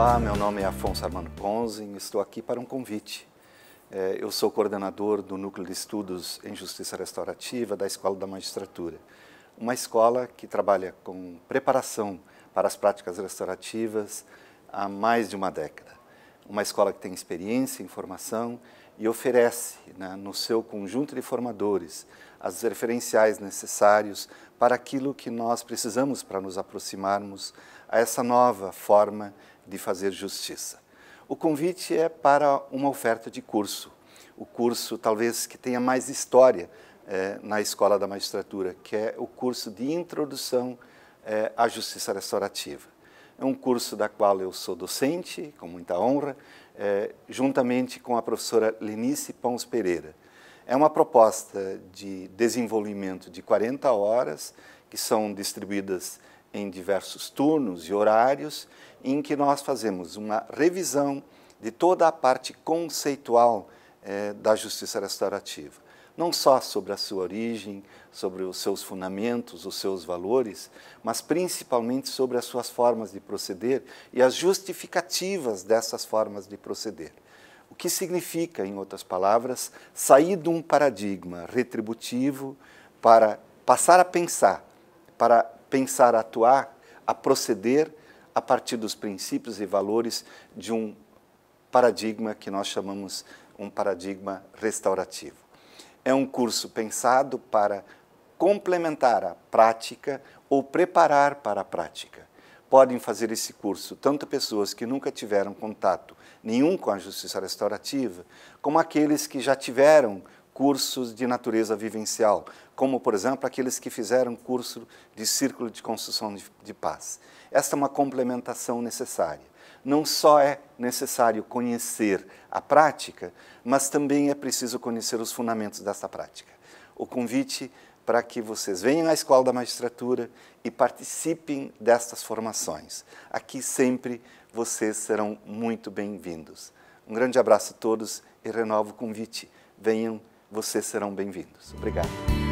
Olá, meu nome é Afonso Armando Ponzin, estou aqui para um convite. É, eu sou coordenador do Núcleo de Estudos em Justiça Restaurativa da Escola da Magistratura, uma escola que trabalha com preparação para as práticas restaurativas há mais de uma década. Uma escola que tem experiência em formação e oferece, né, no seu conjunto de formadores, as referenciais necessários para aquilo que nós precisamos para nos aproximarmos a essa nova forma de fazer justiça. O convite é para uma oferta de curso, o curso talvez que tenha mais história eh, na Escola da Magistratura, que é o curso de Introdução eh, à Justiça Restaurativa. É um curso da qual eu sou docente, com muita honra, é, juntamente com a professora Lenice Pons Pereira. É uma proposta de desenvolvimento de 40 horas, que são distribuídas em diversos turnos e horários, em que nós fazemos uma revisão de toda a parte conceitual é, da justiça restaurativa não só sobre a sua origem, sobre os seus fundamentos, os seus valores, mas principalmente sobre as suas formas de proceder e as justificativas dessas formas de proceder. O que significa, em outras palavras, sair de um paradigma retributivo para passar a pensar, para pensar a atuar, a proceder a partir dos princípios e valores de um paradigma que nós chamamos um paradigma restaurativo. É um curso pensado para complementar a prática ou preparar para a prática. Podem fazer esse curso tanto pessoas que nunca tiveram contato nenhum com a justiça restaurativa, como aqueles que já tiveram cursos de natureza vivencial, como, por exemplo, aqueles que fizeram curso de círculo de construção de, paz. Esta é uma complementação necessária não só é necessário conhecer a prática, mas também é preciso conhecer os fundamentos dessa prática. O convite para que vocês venham à Escola da Magistratura e participem destas formações. Aqui sempre vocês serão muito bem-vindos. Um grande abraço a todos e renovo o convite. Venham, vocês serão bem-vindos. Obrigado.